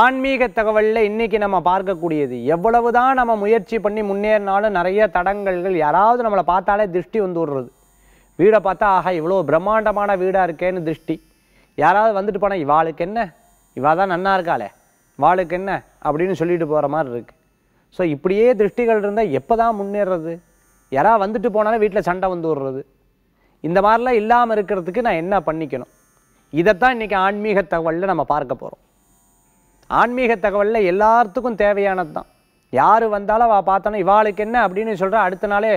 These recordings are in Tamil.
ஆன்மீக தகவலில் இன்றைக்கி நம்ம பார்க்கக்கூடியது எவ்வளவு தான் நம்ம முயற்சி பண்ணி முன்னேறினாலும் நிறைய தடங்கல்கள் யாராவது நம்மளை பார்த்தாலே திருஷ்டி வந்து விடுறது வீடை பார்த்தா ஆகா இவ்வளோ பிரம்மாண்டமான வீடாக இருக்கேன்னு திருஷ்டி யாராவது வந்துட்டு போனால் இவாளுக்கு என்ன இவா தான் நன்னா இருக்காளே வாளுக்கு என்ன அப்படின்னு சொல்லிட்டு போகிற மாதிரி இருக்குது ஸோ இப்படியே திருஷ்டிகள் இருந்தால் எப்போ தான் முன்னேறது யாராவது வந்துட்டு போனாலும் வீட்டில் சண்டை வந்து விடுறது இந்த மாதிரிலாம் இல்லாமல் இருக்கிறதுக்கு நான் என்ன பண்ணிக்கணும் இதைத்தான் இன்றைக்கி ஆன்மீக தகவலில் நம்ம பார்க்க போகிறோம் ஆன்மீக தகவலில் எல்லாத்துக்கும் தேவையானது தான் யார் வந்தாலும் அவள் பார்த்தோன்னா இவாளுக்கு என்ன அப்படின்னு சொல்கிற அடுத்த நாளே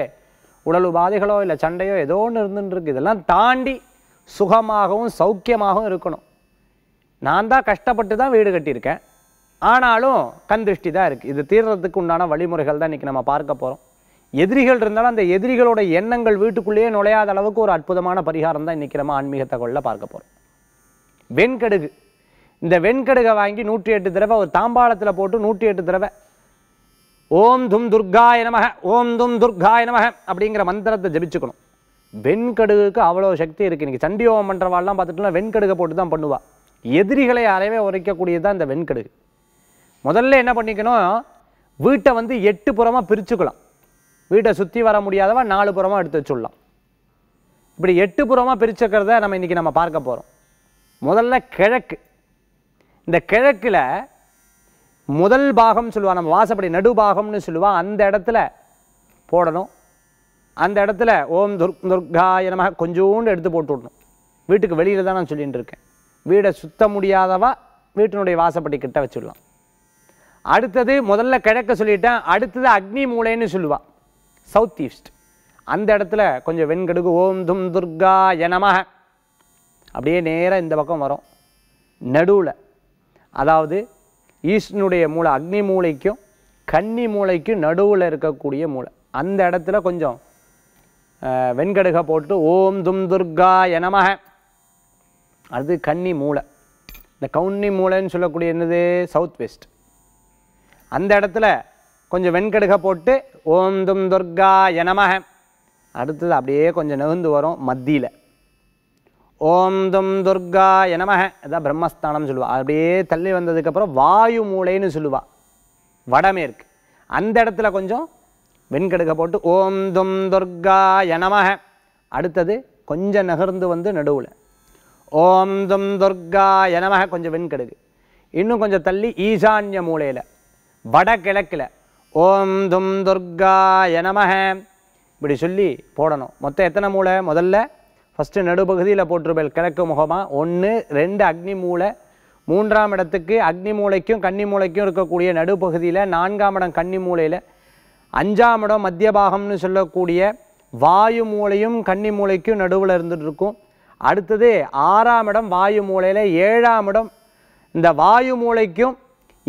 உடல் உபாதைகளோ இல்லை சண்டையோ ஏதோ ஒன்று இருந்துருக்கு இதெல்லாம் தாண்டி சுகமாகவும் சௌக்கியமாகவும் இருக்கணும் நான் தான் கஷ்டப்பட்டு தான் வீடு கட்டியிருக்கேன் ஆனாலும் கண் திருஷ்டி தான் இருக்குது இது தீர்றதுக்கு உண்டான வழிமுறைகள் தான் இன்றைக்கி நம்ம பார்க்க போகிறோம் எதிரிகள் இருந்தாலும் அந்த எதிரிகளோட எண்ணங்கள் வீட்டுக்குள்ளேயே நுழையாத அளவுக்கு ஒரு அற்புதமான பரிகாரம் தான் இன்றைக்கி நம்ம ஆன்மீக தகவலில் பார்க்க போகிறோம் வெண்கடுகு இந்த வெண்கடுகை வாங்கி நூற்றி எட்டு தடவை ஒரு தாம்பாளத்தில் போட்டு நூற்றி எட்டு தடவை ஓம் தும் துர்காய நமக ஓம் தும் துர்காய நமக அப்படிங்கிற மந்திரத்தை ஜபிச்சுக்கணும் வெண்கடுகுக்கு அவ்வளோ சக்தி இருக்குது இன்றைக்கி சண்டியோகம் பண்ணுறவாள்லாம் பார்த்துட்டுனா வெண்கடுகை போட்டு தான் பண்ணுவாள் எதிரிகளை அறவே உரைக்கக்கூடியது தான் இந்த வெண்கடுகு முதல்ல என்ன பண்ணிக்கணும் வீட்டை வந்து எட்டு புறமாக பிரிச்சுக்கலாம் வீட்டை சுற்றி வர முடியாதவா நாலு புறமாக எடுத்து வச்சுடலாம் இப்படி எட்டு புறமாக பிரிச்சுக்கிறத நம்ம இன்றைக்கி நம்ம பார்க்க போகிறோம் முதல்ல கிழக்கு இந்த கிழக்கில் முதல் பாகம் சொல்லுவாள் நம்ம வாசப்படி நடுபாகம்னு சொல்லுவாள் அந்த இடத்துல போடணும் அந்த இடத்துல ஓம் துர் துர்காயனமாக கொஞ்சோண்டு எடுத்து போட்டு விடணும் வீட்டுக்கு வெளியில் தான் நான் சொல்லிகிட்டு இருக்கேன் வீடை சுத்த முடியாதவா வீட்டினுடைய வாசப்படி கிட்ட வச்சுடலாம் அடுத்தது முதல்ல கிழக்க சொல்லிட்டேன் அடுத்தது அக்னி மூளைன்னு சொல்லுவாள் சவுத் ஈஸ்ட் அந்த இடத்துல கொஞ்சம் வெண்கடுகு ஓம் தும் துர்கா யனமக அப்படியே நேராக இந்த பக்கம் வரும் நடுவில் அதாவது ஈஸ்டனுடைய மூளை அக்னி மூளைக்கும் கன்னி மூளைக்கும் நடுவில் இருக்கக்கூடிய மூளை அந்த இடத்துல கொஞ்சம் வெண்கடுகை போட்டு ஓம் தும் துர்கா எனமக அது கன்னி மூளை இந்த கவுன்னி மூளைன்னு சொல்லக்கூடிய என்னது சவுத் வெஸ்ட் அந்த இடத்துல கொஞ்சம் வெண்கடுகை போட்டு ஓம் தும் துர்கா எனமக அடுத்தது அப்படியே கொஞ்சம் நகர்ந்து வரும் மத்தியில் ஓம் தும் துர்கா எனமஹ இதான் பிரம்மஸ்தானம் சொல்லுவாள் அப்படியே தள்ளி வந்ததுக்கப்புறம் வாயு மூளைன்னு சொல்லுவாள் வடமேற்கு அந்த இடத்துல கொஞ்சம் வெண்கடுக்க போட்டு ஓம் தும் துர்கா நமக அடுத்தது கொஞ்சம் நகர்ந்து வந்து நடுவில் ஓம் தும் துர்கா எனமக கொஞ்சம் வெண்கடுகு இன்னும் கொஞ்சம் தள்ளி ஈசான்ய மூலையில் வடகிழக்கில் ஓம் தும் துர்கா எனமக இப்படி சொல்லி போடணும் மொத்தம் எத்தனை மூளை முதல்ல ஃபஸ்ட்டு நடுப்பகுதியில் போட்டிருப்பேன் கிழக்கு முகமாக ஒன்று ரெண்டு அக்னி மூளை மூன்றாம் இடத்துக்கு அக்னி மூளைக்கும் கன்னி மூளைக்கும் இருக்கக்கூடிய நடுப்பகுதியில் நான்காம் இடம் கன்னி மூளையில் அஞ்சாம் இடம் மத்திய பாகம்னு சொல்லக்கூடிய வாயு மூளையும் கன்னி மூளைக்கும் நடுவில் இருந்துகிட்டு இருக்கும் அடுத்தது ஆறாம் இடம் வாயு மூளையில் ஏழாம் இடம் இந்த வாயு மூளைக்கும்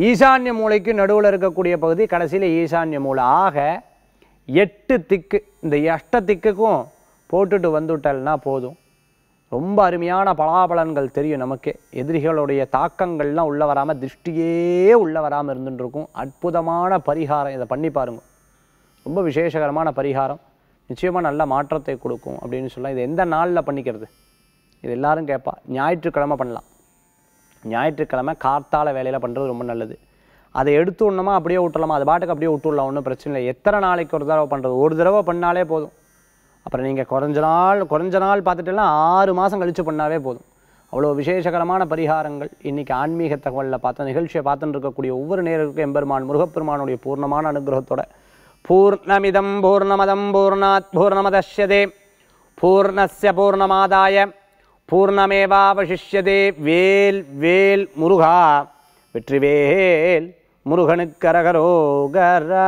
ஈசான்ய மூளைக்கும் நடுவில் இருக்கக்கூடிய பகுதி கடைசியில் ஈசான்ய மூளை ஆக எட்டு திக்கு இந்த எஷ்ட திக்குக்கும் போட்டுட்டு வந்துவிட்டல்னா போதும் ரொம்ப அருமையான பலாபலன்கள் தெரியும் நமக்கு எதிரிகளுடைய தாக்கங்கள்லாம் உள்ளே வராமல் திருஷ்டியே உள்ளே வராமல் இருந்துட்டுருக்கும் அற்புதமான பரிகாரம் இதை பண்ணி பாருங்க ரொம்ப விசேஷகரமான பரிகாரம் நிச்சயமாக நல்ல மாற்றத்தை கொடுக்கும் அப்படின்னு சொல்லலாம் இது எந்த நாளில் பண்ணிக்கிறது இது எல்லோரும் கேட்பா ஞாயிற்றுக்கிழமை பண்ணலாம் ஞாயிற்றுக்கிழமை கார்த்தால வேலையில் பண்ணுறது ரொம்ப நல்லது அதை எடுத்து விடணுமா அப்படியே விட்டுடலாமா அது பாட்டுக்கு அப்படியே விட்டுடலாம் ஒன்றும் பிரச்சனை இல்லை எத்தனை நாளைக்கு ஒரு தடவை பண்ணுறது ஒரு தடவை பண்ணாலே போதும் அப்புறம் நீங்கள் குறைஞ்ச நாள் குறைஞ்ச நாள் பார்த்துட்டுலாம் ஆறு மாதம் கழித்து பண்ணாவே போதும் அவ்வளோ விசேஷகரமான பரிகாரங்கள் இன்றைக்கி ஆன்மீக தகவலில் பார்த்த நிகழ்ச்சியை பார்த்துட்டு இருக்கக்கூடிய ஒவ்வொரு நேரருக்கும் எம்பெருமான் முருகப்பெருமானுடைய பூர்ணமான அனுகிரகத்தோட பூர்ணமிதம் பூர்ணமதம் பூர்ணாத் பூர்ணமதே பூர்ணஸ்ய பூர்ணமாதாய பூர்ணமேவாவசிஷ்யதே வேல் வேல் முருகா வெற்றிவேல் முருகனுக்கரகரோகரா